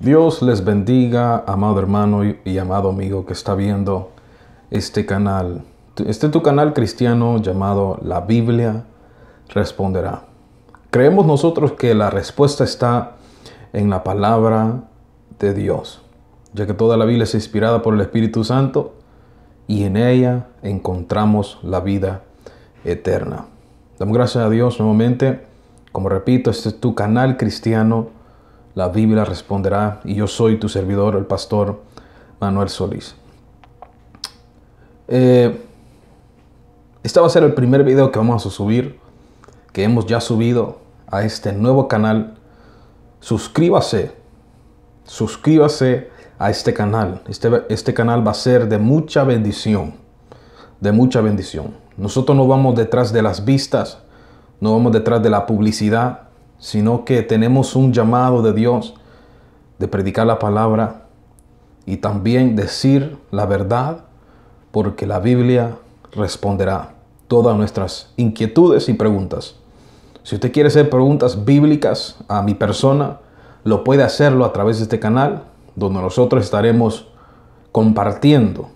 Dios les bendiga, amado hermano y amado amigo que está viendo este canal. Este tu canal cristiano llamado La Biblia responderá. Creemos nosotros que la respuesta está en la palabra de Dios, ya que toda la Biblia es inspirada por el Espíritu Santo y en ella encontramos la vida eterna. Damos gracias a Dios nuevamente. Como repito, este es tu canal cristiano la Biblia responderá y yo soy tu servidor, el pastor Manuel Solís. Eh, este va a ser el primer video que vamos a subir, que hemos ya subido a este nuevo canal. Suscríbase, suscríbase a este canal. Este, este canal va a ser de mucha bendición, de mucha bendición. Nosotros no vamos detrás de las vistas, no vamos detrás de la publicidad, sino que tenemos un llamado de Dios de predicar la palabra y también decir la verdad, porque la Biblia responderá todas nuestras inquietudes y preguntas. Si usted quiere hacer preguntas bíblicas a mi persona, lo puede hacerlo a través de este canal, donde nosotros estaremos compartiendo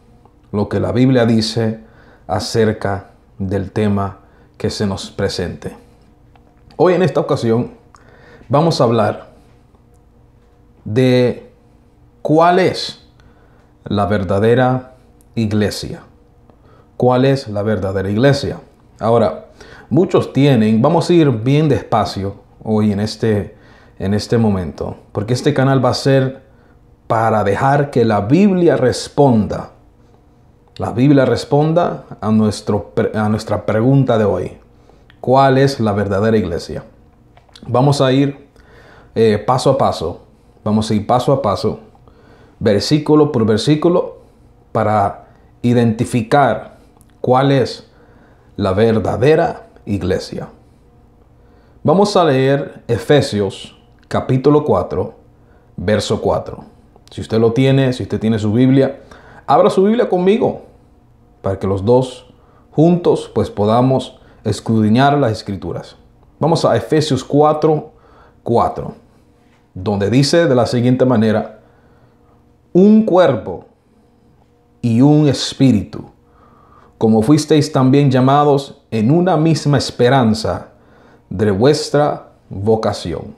lo que la Biblia dice acerca del tema que se nos presente. Hoy en esta ocasión vamos a hablar de cuál es la verdadera iglesia. ¿Cuál es la verdadera iglesia? Ahora, muchos tienen, vamos a ir bien despacio hoy en este, en este momento, porque este canal va a ser para dejar que la Biblia responda. La Biblia responda a, nuestro, a nuestra pregunta de hoy cuál es la verdadera iglesia. Vamos a ir eh, paso a paso, vamos a ir paso a paso, versículo por versículo, para identificar cuál es la verdadera iglesia. Vamos a leer Efesios capítulo 4, verso 4. Si usted lo tiene, si usted tiene su Biblia, abra su Biblia conmigo para que los dos juntos pues podamos escudriñar las escrituras. Vamos a Efesios 4, 4, donde dice de la siguiente manera, un cuerpo y un espíritu, como fuisteis también llamados en una misma esperanza de vuestra vocación.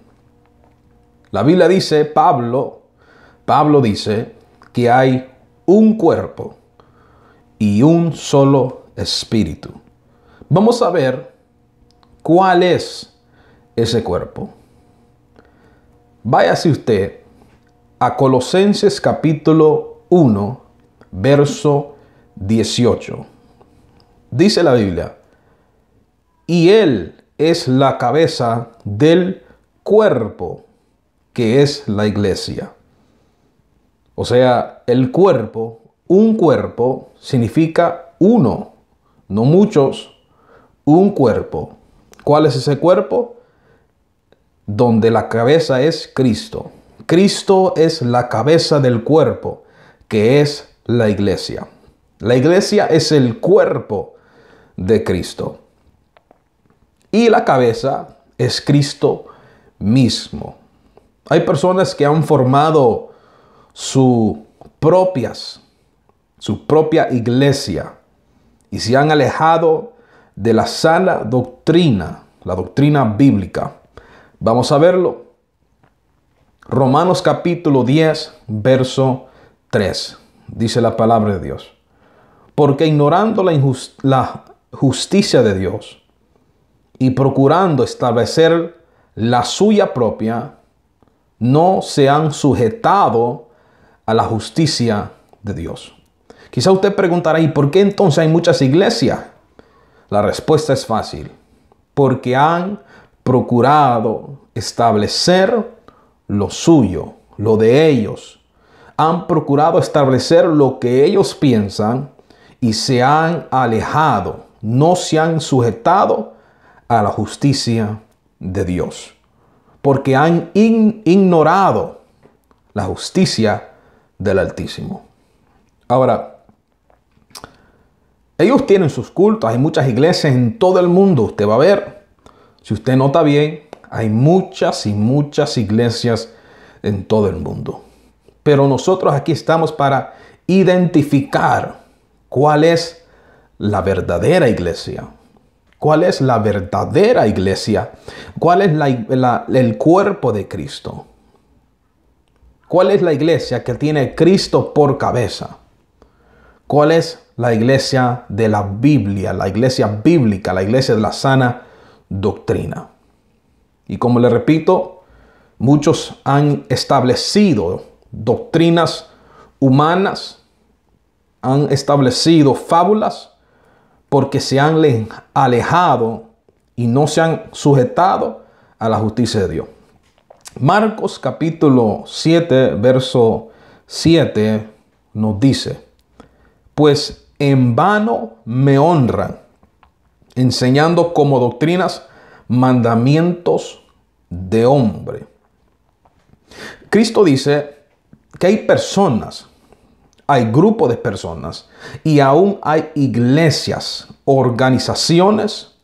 La Biblia dice, Pablo, Pablo dice que hay un cuerpo y un solo espíritu vamos a ver cuál es ese cuerpo. Váyase usted a Colosenses capítulo 1, verso 18. Dice la Biblia, y Él es la cabeza del cuerpo que es la iglesia. O sea, el cuerpo, un cuerpo, significa uno, no muchos, un cuerpo. ¿Cuál es ese cuerpo? Donde la cabeza es Cristo. Cristo es la cabeza del cuerpo, que es la iglesia. La iglesia es el cuerpo de Cristo. Y la cabeza es Cristo mismo. Hay personas que han formado sus propias, su propia iglesia y se han alejado de la sala doctrina, la doctrina bíblica. Vamos a verlo. Romanos capítulo 10, verso 3. Dice la palabra de Dios. Porque ignorando la, la justicia de Dios y procurando establecer la suya propia, no se han sujetado a la justicia de Dios. Quizá usted preguntará, ¿y por qué entonces hay muchas iglesias la respuesta es fácil, porque han procurado establecer lo suyo, lo de ellos. Han procurado establecer lo que ellos piensan y se han alejado, no se han sujetado a la justicia de Dios, porque han ignorado la justicia del Altísimo. Ahora, ellos tienen sus cultos, hay muchas iglesias en todo el mundo, usted va a ver. Si usted nota bien, hay muchas y muchas iglesias en todo el mundo. Pero nosotros aquí estamos para identificar cuál es la verdadera iglesia. ¿Cuál es la verdadera iglesia? ¿Cuál es el cuerpo de Cristo? ¿Cuál es la iglesia que tiene Cristo por cabeza? ¿Cuál es la iglesia de la Biblia, la iglesia bíblica, la iglesia de la sana doctrina. Y como le repito, muchos han establecido doctrinas humanas, han establecido fábulas porque se han alejado y no se han sujetado a la justicia de Dios. Marcos capítulo 7, verso 7 nos dice, pues en vano me honran, enseñando como doctrinas mandamientos de hombre. Cristo dice que hay personas, hay grupos de personas y aún hay iglesias, organizaciones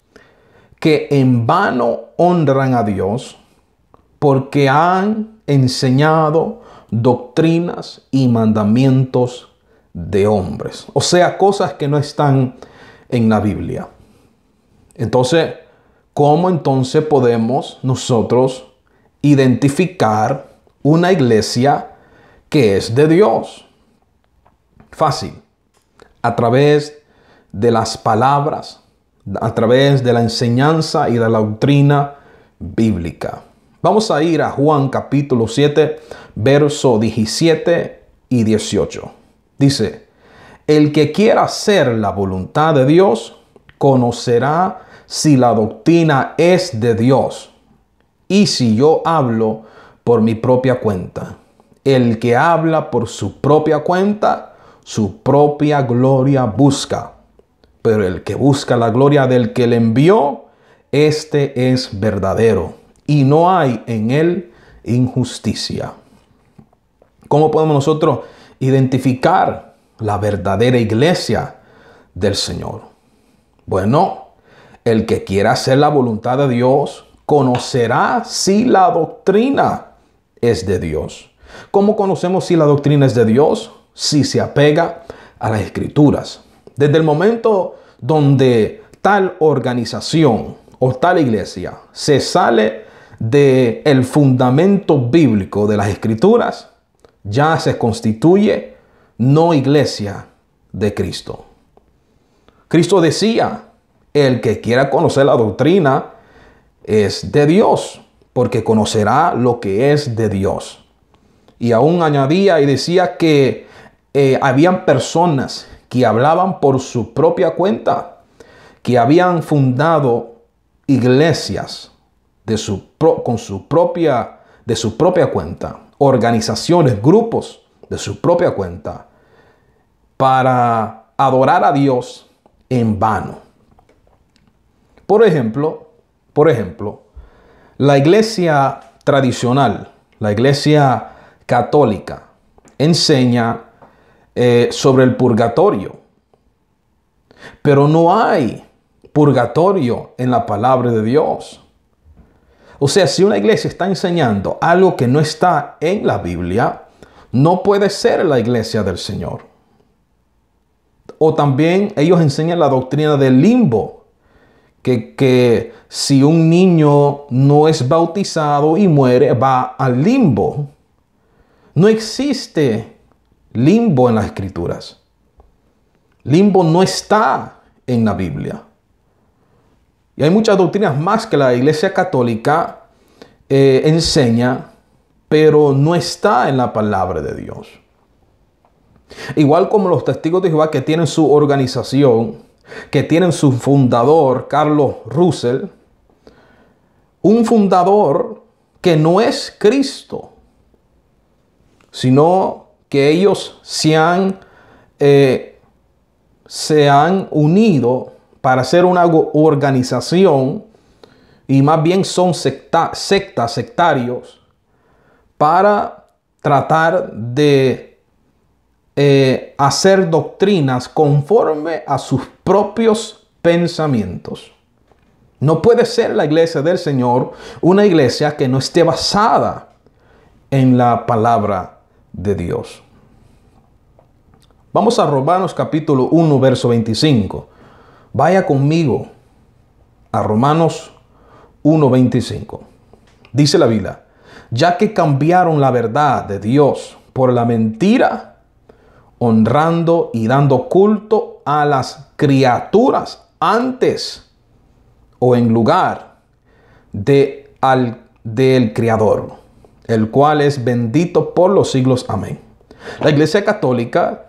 que en vano honran a Dios porque han enseñado doctrinas y mandamientos de hombres. O sea, cosas que no están en la Biblia. Entonces, ¿cómo entonces podemos nosotros identificar una iglesia que es de Dios? Fácil. A través de las palabras, a través de la enseñanza y de la doctrina bíblica. Vamos a ir a Juan capítulo 7, verso 17 y 18. Dice, el que quiera hacer la voluntad de Dios, conocerá si la doctrina es de Dios y si yo hablo por mi propia cuenta. El que habla por su propia cuenta, su propia gloria busca. Pero el que busca la gloria del que le envió, este es verdadero y no hay en él injusticia. ¿Cómo podemos nosotros identificar la verdadera iglesia del Señor? Bueno, el que quiera hacer la voluntad de Dios conocerá si la doctrina es de Dios. ¿Cómo conocemos si la doctrina es de Dios? Si se apega a las escrituras. Desde el momento donde tal organización o tal iglesia se sale del fundamento bíblico de las escrituras, ya se constituye no iglesia de Cristo. Cristo decía, el que quiera conocer la doctrina es de Dios, porque conocerá lo que es de Dios. Y aún añadía y decía que eh, habían personas que hablaban por su propia cuenta, que habían fundado iglesias de su con su propia, de su propia cuenta organizaciones, grupos de su propia cuenta para adorar a Dios en vano. Por ejemplo, por ejemplo, la iglesia tradicional, la iglesia católica, enseña eh, sobre el purgatorio. Pero no hay purgatorio en la palabra de Dios. O sea, si una iglesia está enseñando algo que no está en la Biblia, no puede ser la iglesia del Señor. O también ellos enseñan la doctrina del limbo, que, si un niño no es bautizado y muere, va al limbo. No existe limbo en las escrituras. Limbo no está en la Biblia. Y hay muchas doctrinas más que la Iglesia Católica eh, enseña, pero no está en la palabra de Dios. Igual como los testigos de Jehová que tienen su organización, que tienen su fundador, Carlos Russell, un fundador que no es Cristo, sino que ellos se han, eh, se han unido para ser una organización y más bien son sectas, sectarios, para tratar de eh, hacer doctrinas conforme a sus propios pensamientos. No puede ser la iglesia del Señor una iglesia que no esté basada en la palabra de Dios. Vamos a Romanos capítulo 1, verso 25. Vaya conmigo a Romanos 1.25. Dice la Biblia, ya que cambiaron la verdad de Dios por la mentira, honrando y dando culto a las criaturas antes o en lugar de al, del Creador, el cual es bendito por los siglos. Amén. La Iglesia Católica,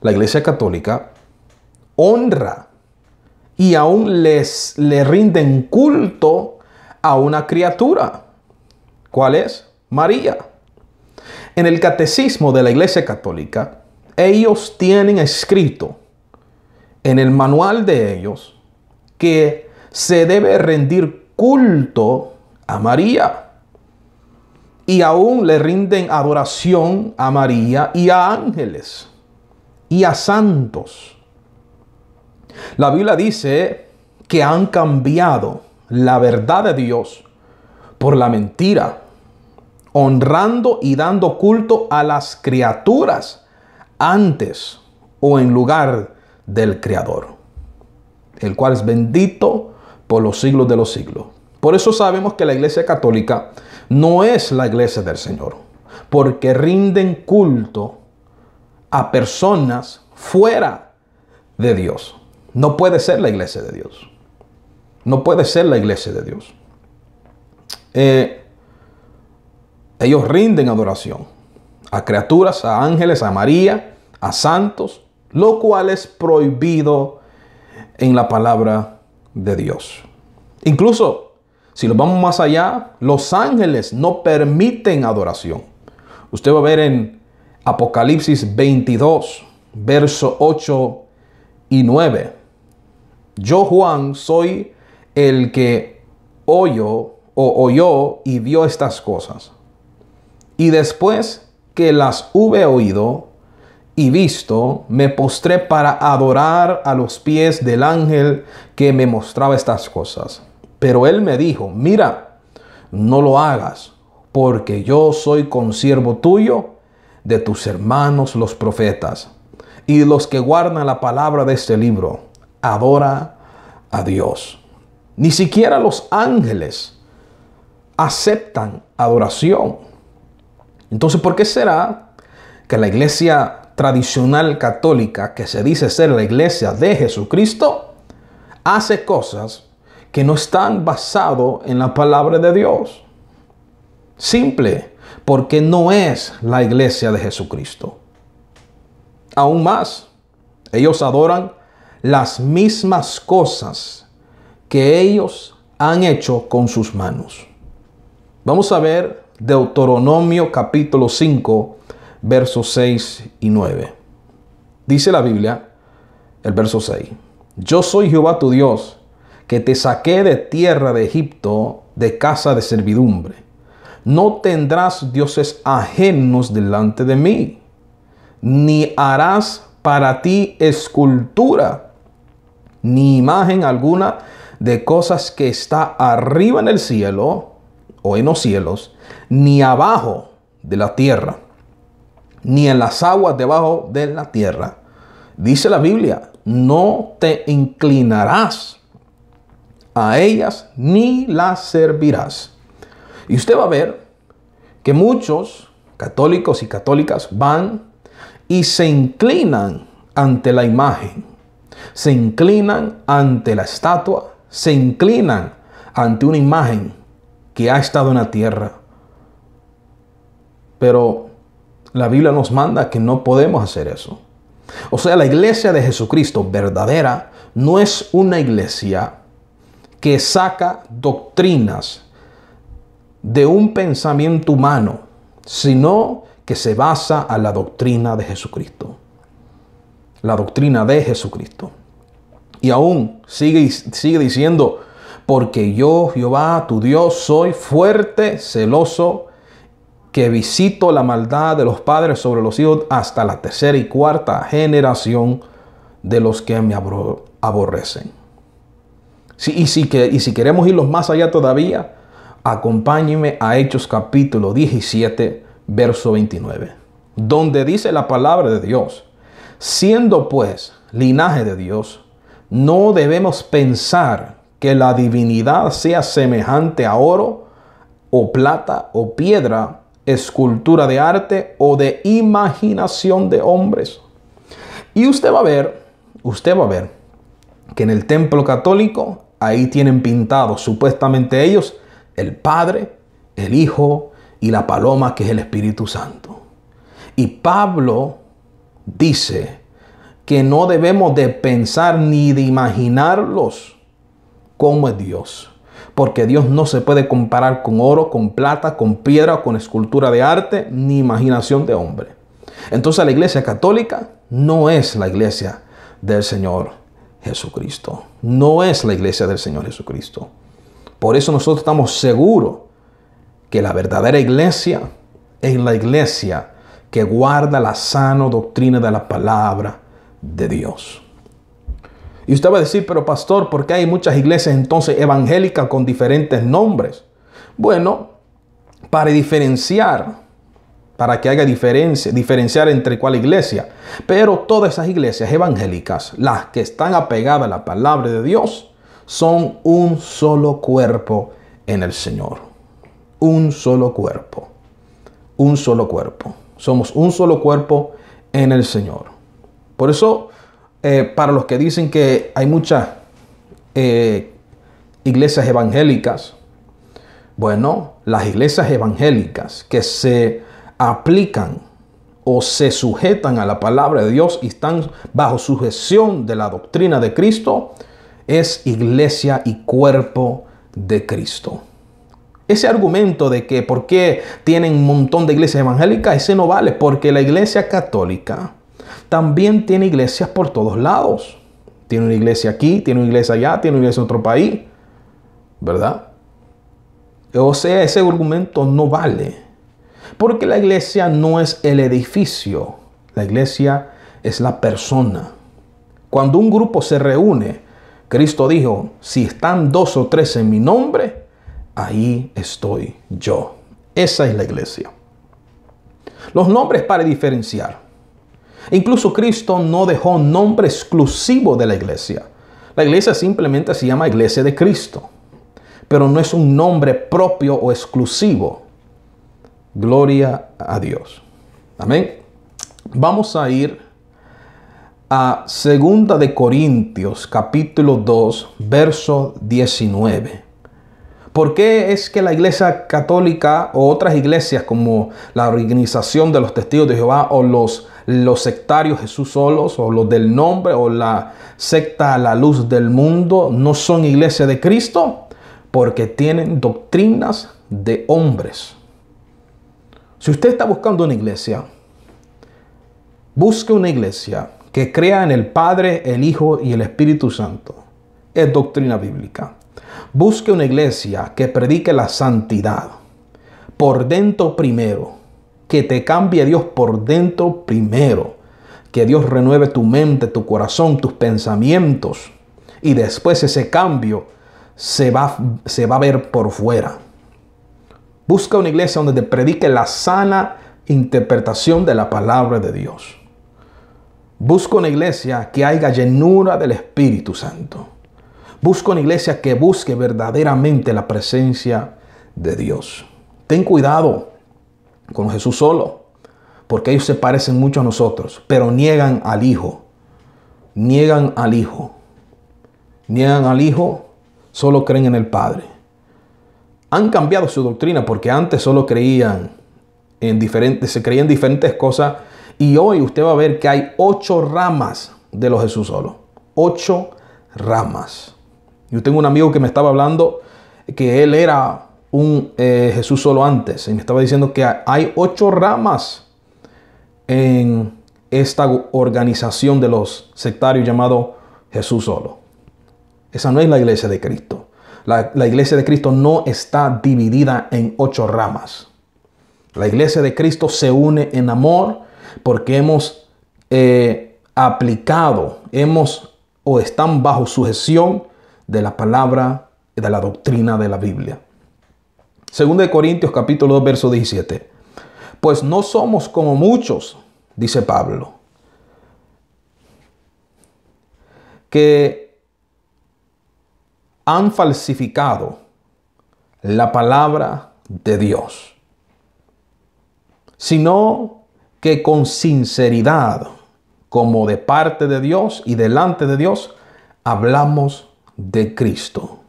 la Iglesia Católica honra y aún les le rinden culto a una criatura. ¿Cuál es? María. En el catecismo de la Iglesia Católica, ellos tienen escrito en el manual de ellos que se debe rendir culto a María. Y aún le rinden adoración a María y a ángeles y a santos. La Biblia dice que han cambiado la verdad de Dios por la mentira, honrando y dando culto a las criaturas antes o en lugar del Creador, el cual es bendito por los siglos de los siglos. Por eso sabemos que la Iglesia Católica no es la Iglesia del Señor, porque rinden culto a personas fuera de Dios. No puede ser la iglesia de Dios. No puede ser la iglesia de Dios. Eh, ellos rinden adoración a criaturas, a ángeles, a María, a santos, lo cual es prohibido en la palabra de Dios. Incluso, si lo vamos más allá, los ángeles no permiten adoración. Usted va a ver en Apocalipsis 22, verso 8 y 9. Yo, Juan, soy el que oyó o oyó y vio estas cosas. Y después que las hube oído y visto, me postré para adorar a los pies del ángel que me mostraba estas cosas. Pero él me dijo, mira, no lo hagas, porque yo soy consiervo tuyo de tus hermanos los profetas y los que guardan la palabra de este libro adora a Dios. Ni siquiera los ángeles aceptan adoración. Entonces, ¿por qué será que la iglesia tradicional católica, que se dice ser la iglesia de Jesucristo, hace cosas que no están basadas en la palabra de Dios? Simple, porque no es la iglesia de Jesucristo. Aún más, ellos adoran las mismas cosas que ellos han hecho con sus manos. Vamos a ver Deuteronomio capítulo 5, versos 6 y 9. Dice la Biblia, el verso 6, Yo soy Jehová tu Dios, que te saqué de tierra de Egipto, de casa de servidumbre. No tendrás dioses ajenos delante de mí, ni harás para ti escultura ni imagen alguna de cosas que está arriba en el cielo o en los cielos, ni abajo de la tierra, ni en las aguas debajo de la tierra. Dice la Biblia, no te inclinarás a ellas ni las servirás. Y usted va a ver que muchos católicos y católicas van y se inclinan ante la imagen se inclinan ante la estatua, se inclinan ante una imagen que ha estado en la tierra. Pero la Biblia nos manda que no podemos hacer eso. O sea, la iglesia de Jesucristo verdadera no es una iglesia que saca doctrinas de un pensamiento humano, sino que se basa a la doctrina de Jesucristo la doctrina de Jesucristo. Y aún sigue, sigue diciendo, porque yo, Jehová, tu Dios, soy fuerte, celoso, que visito la maldad de los padres sobre los hijos hasta la tercera y cuarta generación de los que me aborrecen. y, si que, y si queremos irlos más allá todavía, acompáñenme a Hechos capítulo 17, verso 29, donde dice la palabra de Dios Siendo pues linaje de Dios, no debemos pensar que la divinidad sea semejante a oro o plata o piedra, escultura de arte o de imaginación de hombres. Y usted va a ver, usted va a ver que en el templo católico ahí tienen pintado supuestamente ellos el Padre, el Hijo y la paloma que es el Espíritu Santo. Y Pablo dice que no debemos de pensar ni de imaginarlos como es Dios. Porque Dios no se puede comparar con oro, con plata, con piedra, con escultura de arte, ni imaginación de hombre. Entonces la iglesia católica no es la iglesia del Señor Jesucristo. No es la iglesia del Señor Jesucristo. Por eso nosotros estamos seguros que la verdadera iglesia es la iglesia que guarda la sana doctrina de la palabra de Dios. Y usted va a decir, pero pastor, ¿por qué hay muchas iglesias entonces evangélicas con diferentes nombres? Bueno, para diferenciar, para que haya diferencia, diferenciar entre cuál iglesia. Pero todas esas iglesias evangélicas, las que están apegadas a la palabra de Dios, son un solo cuerpo en el Señor. Un solo cuerpo. Un solo cuerpo. Somos un solo cuerpo en el Señor. Por eso, eh, para los que dicen que hay muchas eh, iglesias evangélicas, bueno, las iglesias evangélicas que se aplican o se sujetan a la palabra de Dios y están bajo sujeción de la doctrina de Cristo, es iglesia y cuerpo de Cristo. Ese argumento de que por qué tienen un montón de iglesias evangélicas, ese no vale, porque la iglesia católica también tiene iglesias por todos lados. Tiene una iglesia aquí, tiene una iglesia allá, tiene una iglesia en otro país, ¿verdad? O sea, ese argumento no vale, porque la iglesia no es el edificio, la iglesia es la persona. Cuando un grupo se reúne, Cristo dijo, si están dos o tres en mi nombre, ahí estoy yo. Esa es la iglesia. Los nombres para diferenciar. Incluso Cristo no dejó nombre exclusivo de la iglesia. La iglesia simplemente se llama iglesia de Cristo, pero no es un nombre propio o exclusivo. Gloria a Dios. Amén. Vamos a ir a segunda de Corintios capítulo 2, verso 19. ¿Por qué es que la Iglesia Católica o otras iglesias como la Organización de los Testigos de Jehová o los, los sectarios Jesús solos o los del nombre o la secta a la luz del mundo no son iglesia de Cristo? Porque tienen doctrinas de hombres. Si usted está buscando una iglesia, busque una iglesia que crea en el Padre, el Hijo y el Espíritu Santo. Es doctrina bíblica. Busque una iglesia que predique la santidad. Por dentro primero. Que te cambie Dios por dentro primero. Que Dios renueve tu mente, tu corazón, tus pensamientos. Y después ese cambio se va, se va a ver por fuera. Busca una iglesia donde te predique la sana interpretación de la palabra de Dios. Busca una iglesia que haya llenura del Espíritu Santo. Busco una iglesia que busque verdaderamente la presencia de Dios. Ten cuidado con Jesús solo, porque ellos se parecen mucho a nosotros, pero niegan al Hijo. Niegan al Hijo. Niegan al Hijo, solo creen en el Padre. Han cambiado su doctrina porque antes solo creían en diferentes, se creían diferentes cosas y hoy usted va a ver que hay ocho ramas de los Jesús solo. Ocho ramas. Yo tengo un amigo que me estaba hablando que él era un eh, Jesús solo antes y me estaba diciendo que hay ocho ramas en esta organización de los sectarios llamado Jesús solo. Esa no es la iglesia de Cristo. La, iglesia de Cristo no está dividida en ocho ramas. La iglesia de Cristo se une en amor porque hemos eh, aplicado, hemos o están bajo sujeción de la palabra y de la doctrina de la Biblia. Segundo de Corintios capítulo 2 verso 17. Pues no somos como muchos, dice Pablo, que han falsificado la palabra de Dios, sino que con sinceridad, como de parte de Dios y delante de Dios, hablamos de Cristo.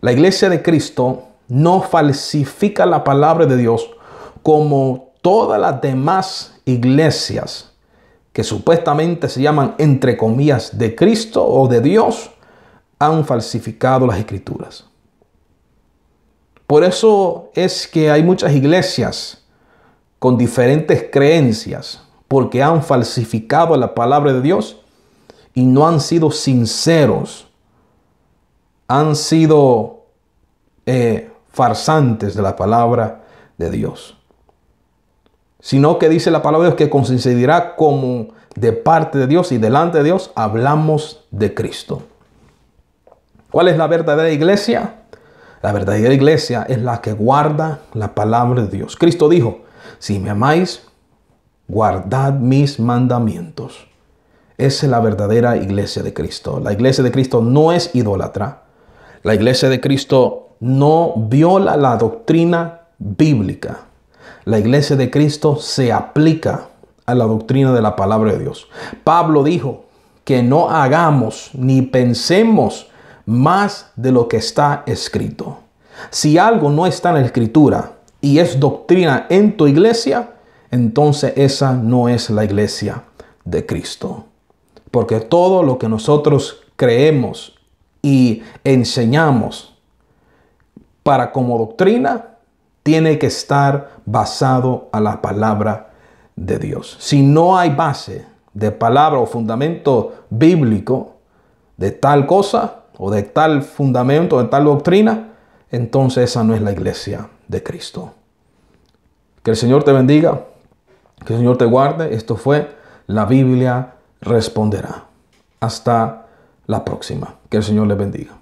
La iglesia de Cristo no falsifica la palabra de Dios como todas las demás iglesias que supuestamente se llaman entre comillas de Cristo o de Dios han falsificado las escrituras. Por eso es que hay muchas iglesias con diferentes creencias, porque han falsificado la palabra de Dios y no han sido sinceros han sido eh, farsantes de la palabra de Dios. Sino que dice la palabra de Dios que coincidirá como de parte de Dios y delante de Dios hablamos de Cristo. ¿Cuál es la verdadera iglesia? La verdadera iglesia es la que guarda la palabra de Dios. Cristo dijo, si me amáis, guardad mis mandamientos. Esa es la verdadera iglesia de Cristo. La iglesia de Cristo no es idólatra. La iglesia de Cristo no viola la doctrina bíblica. La iglesia de Cristo se aplica a la doctrina de la palabra de Dios. Pablo dijo que no hagamos ni pensemos más de lo que está escrito. Si algo no está en la escritura y es doctrina en tu iglesia, entonces esa no es la iglesia de Cristo. Porque todo lo que nosotros creemos y enseñamos para como doctrina tiene que estar basado a la palabra de Dios. Si no hay base de palabra o fundamento bíblico de tal cosa o de tal fundamento, de tal doctrina, entonces esa no es la iglesia de Cristo. Que el Señor te bendiga, que el Señor te guarde. Esto fue La Biblia responderá. Hasta la próxima. Que el Señor les bendiga.